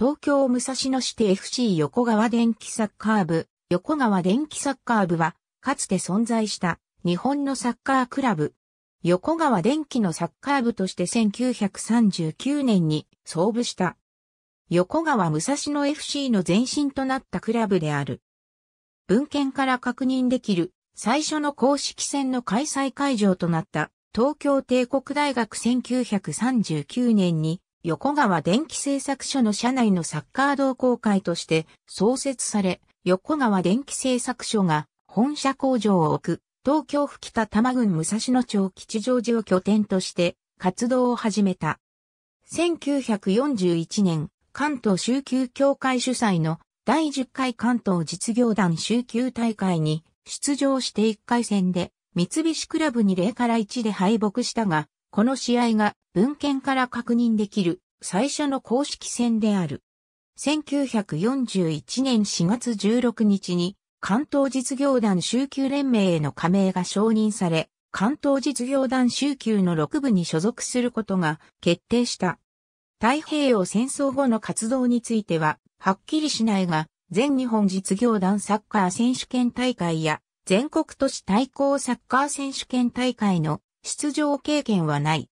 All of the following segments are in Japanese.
東京武蔵野市で FC 横川電気サッカー部、横川電気サッカー部は、かつて存在した日本のサッカークラブ。横川電気のサッカー部として1939年に創部した。横川武蔵野 FC の前身となったクラブである。文献から確認できる最初の公式戦の開催会場となった東京帝国大学1939年に横川電気製作所の社内のサッカー同好会として創設され、横川電気製作所が本社工場を置く東京府北多摩郡武蔵野町吉祥寺を拠点として活動を始めた。1941年、関東集休協会主催の第10回関東実業団集休大会に出場して1回戦で三菱クラブに0から1で敗北したが、この試合が文献から確認できる最初の公式戦である。1941年4月16日に関東実業団週級連盟への加盟が承認され、関東実業団週級の6部に所属することが決定した。太平洋戦争後の活動については、はっきりしないが、全日本実業団サッカー選手権大会や、全国都市対抗サッカー選手権大会の出場経験はない。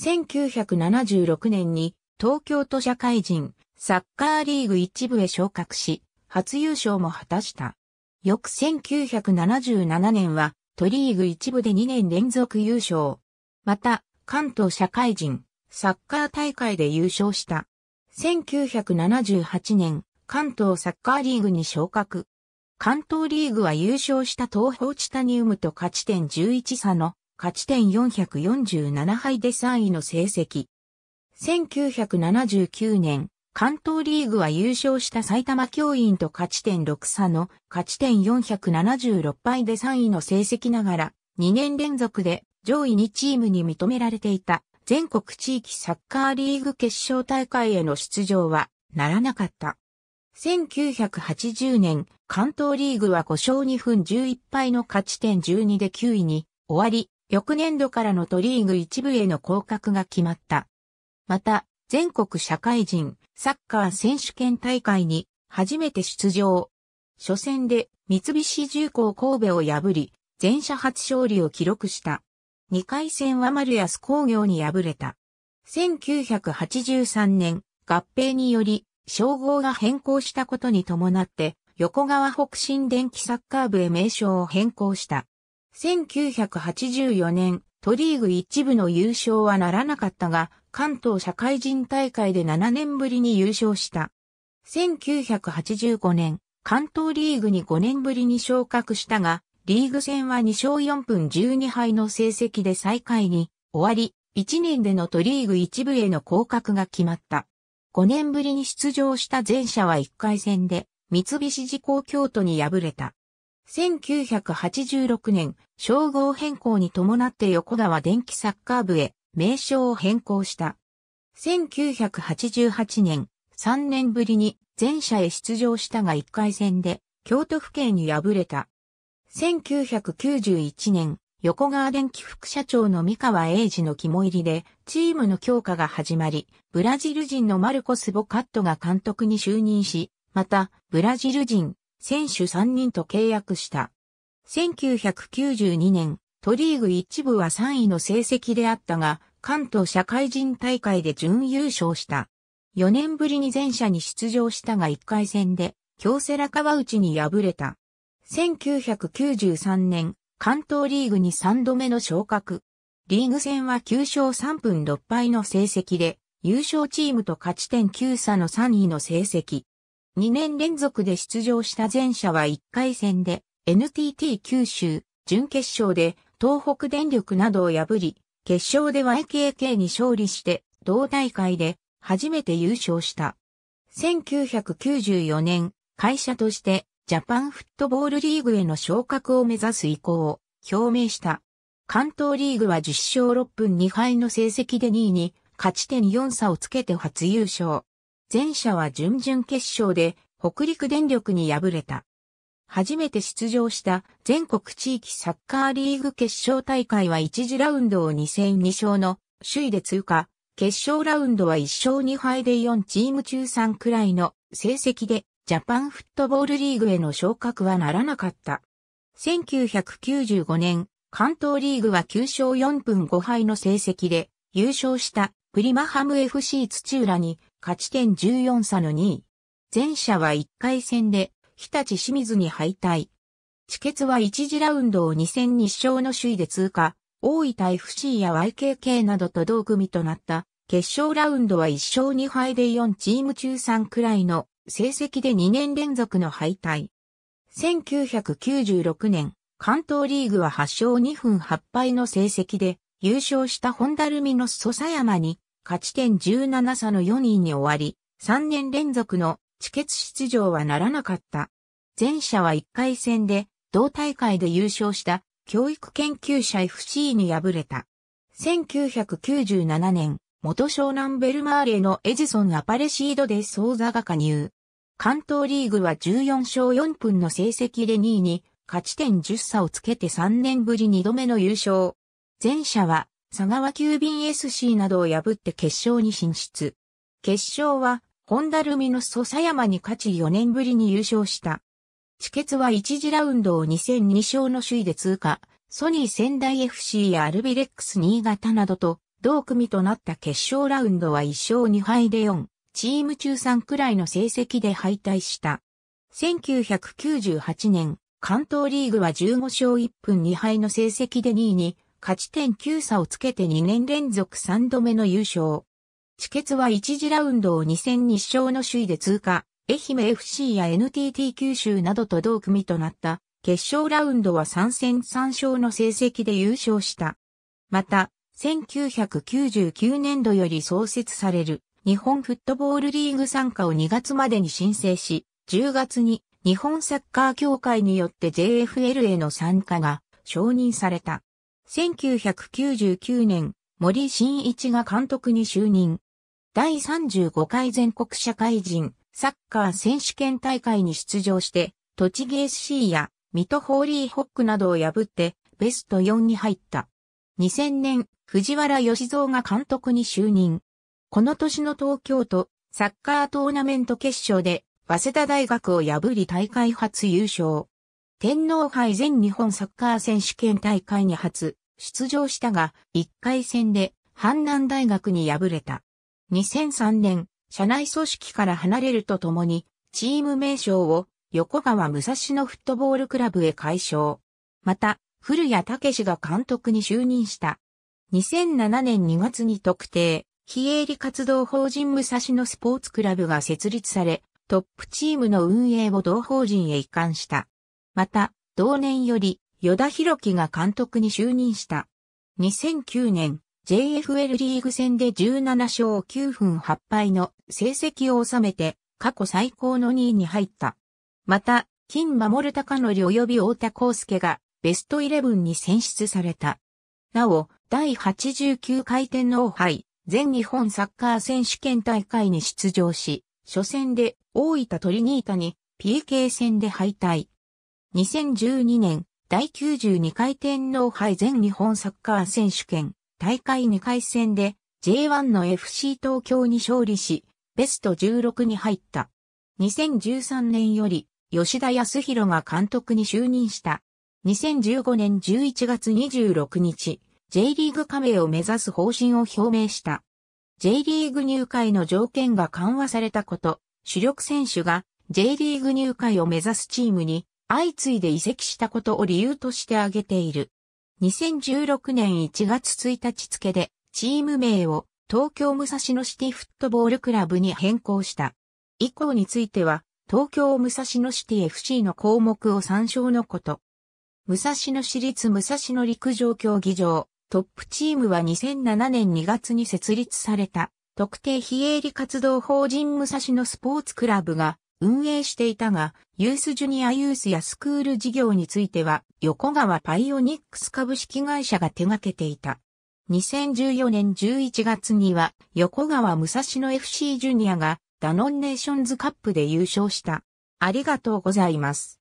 1976年に東京都社会人サッカーリーグ一部へ昇格し、初優勝も果たした。翌1977年は都リーグ一部で2年連続優勝。また、関東社会人サッカー大会で優勝した。1978年、関東サッカーリーグに昇格。関東リーグは優勝した東方チタニウムと勝ち点11差の勝ち点447敗で3位の成績。1979年、関東リーグは優勝した埼玉教員と勝ち点6差の勝ち点476敗で3位の成績ながら、2年連続で上位2チームに認められていた全国地域サッカーリーグ決勝大会への出場はならなかった。1980年、関東リーグは5勝2分11敗の勝ち点12で9位に終わり、翌年度からの都リーグ一部への降格が決まった。また、全国社会人サッカー選手権大会に初めて出場。初戦で三菱重工神戸を破り、全社初勝利を記録した。2回戦は丸安工業に敗れた。1983年、合併により、称号が変更したことに伴って、横川北新電気サッカー部へ名称を変更した。1984年、都リーグ一部の優勝はならなかったが、関東社会人大会で7年ぶりに優勝した。1985年、関東リーグに5年ぶりに昇格したが、リーグ戦は2勝4分12敗の成績で最下位に終わり、1年での都リーグ一部への降格が決まった。5年ぶりに出場した前者は1回戦で、三菱自公京都に敗れた。1986年、称号変更に伴って横川電気サッカー部へ名称を変更した。1988年、3年ぶりに全社へ出場したが1回戦で京都府警に敗れた。1991年、横川電気副社長の三河英二の肝入りで、チームの強化が始まり、ブラジル人のマルコス・ボカットが監督に就任し、また、ブラジル人、選手3人と契約した。1992年、都リーグ一部は3位の成績であったが、関東社会人大会で準優勝した。4年ぶりに全社に出場したが1回戦で、京セラ川内に敗れた。1993年、関東リーグに3度目の昇格。リーグ戦は9勝3分6敗の成績で、優勝チームと勝ち点9差の3位の成績。2年連続で出場した前者は1回戦で NTT 九州、準決勝で東北電力などを破り、決勝で YKK に勝利して同大会で初めて優勝した。1994年、会社としてジャパンフットボールリーグへの昇格を目指す意向を表明した。関東リーグは10勝6分2敗の成績で2位に勝ち点4差をつけて初優勝。前者は準々決勝で北陸電力に敗れた。初めて出場した全国地域サッカーリーグ決勝大会は1次ラウンドを2戦2勝の首位で通過。決勝ラウンドは1勝2敗で4チーム中3くらいの成績でジャパンフットボールリーグへの昇格はならなかった。1995年、関東リーグは9勝4分5敗の成績で優勝したプリマハム FC 土浦に勝ち点14差の2位。前者は1回戦で、日立清水に敗退。地決は1次ラウンドを2戦2勝の首位で通過、大分 FC や YKK などと同組となった。決勝ラウンドは1勝2敗で4チーム中3くらいの成績で2年連続の敗退。1996年、関東リーグは8勝2分8敗の成績で優勝したホンダルミノソサヤマに勝ち点17差の4位に終わり、3年連続の地決出場はならなかった。前者は1回戦で、同大会で優勝した教育研究者 FC に敗れた。1997年、元湘南ベルマーレのエジソン・アパレシードで総座が加入。関東リーグは14勝4分の成績で2位に勝ち点10差をつけて3年ぶり2度目の優勝。前者は佐川急便 SC などを破って決勝に進出。決勝は、本ダルミノスソ山に勝ち4年ぶりに優勝した。地決は1次ラウンドを2戦2勝の首位で通過、ソニー仙台 FC やアルビレックス新潟などと、同組となった決勝ラウンドは1勝2敗で4、チーム中3くらいの成績で敗退した。1998年、関東リーグは15勝1分2敗の成績で2位に勝ち点9差をつけて2年連続3度目の優勝。チケツは1次ラウンドを2戦2勝の首位で通過、愛媛 FC や NTT 九州などと同組となった、決勝ラウンドは3戦3勝の成績で優勝した。また、1999年度より創設される日本フットボールリーグ参加を2月までに申請し、10月に日本サッカー協会によって JFL への参加が承認された。1999年、森新一が監督に就任。第35回全国社会人サッカー選手権大会に出場して、栃木 SC や水戸ホーリーホックなどを破ってベスト4に入った。2000年、藤原義蔵が監督に就任。この年の東京都サッカートーナメント決勝で、早稲田大学を破り大会初優勝。天皇杯全日本サッカー選手権大会に初出場したが、1回戦で阪南大学に敗れた。2003年、社内組織から離れるとともに、チーム名称を横川武蔵野フットボールクラブへ改称。また、古谷武が監督に就任した。2007年2月に特定、非営利活動法人武蔵野スポーツクラブが設立され、トップチームの運営を同法人へ移管した。また、同年より、与田博樹が監督に就任した。2009年、JFL リーグ戦で17勝9分8敗の成績を収めて、過去最高の2位に入った。また、金守隆則及び太田康介がベストイレブンに選出された。なお、第89回天皇杯全日本サッカー選手権大会に出場し、初戦で大分トリニータに PK 戦で敗退。2012年第92回天皇杯全日本サッカー選手権大会2回戦で J1 の FC 東京に勝利し、ベスト16に入った。2013年より吉田康弘が監督に就任した。2015年11月26日、J リーグ加盟を目指す方針を表明した。J リーグ入会の条件が緩和されたこと、主力選手が J リーグ入会を目指すチームに相次いで移籍したことを理由として挙げている。2016年1月1日付でチーム名を東京武蔵野シティフットボールクラブに変更した。以降については東京武蔵野シティ FC の項目を参照のこと。武蔵野市立武蔵野陸上競技場トップチームは2007年2月に設立された特定非営利活動法人武蔵野スポーツクラブが運営していたが、ユースジュニアユースやスクール事業については、横川パイオニックス株式会社が手掛けていた。2014年11月には、横川武蔵野 FC ジュニアが、ダノンネーションズカップで優勝した。ありがとうございます。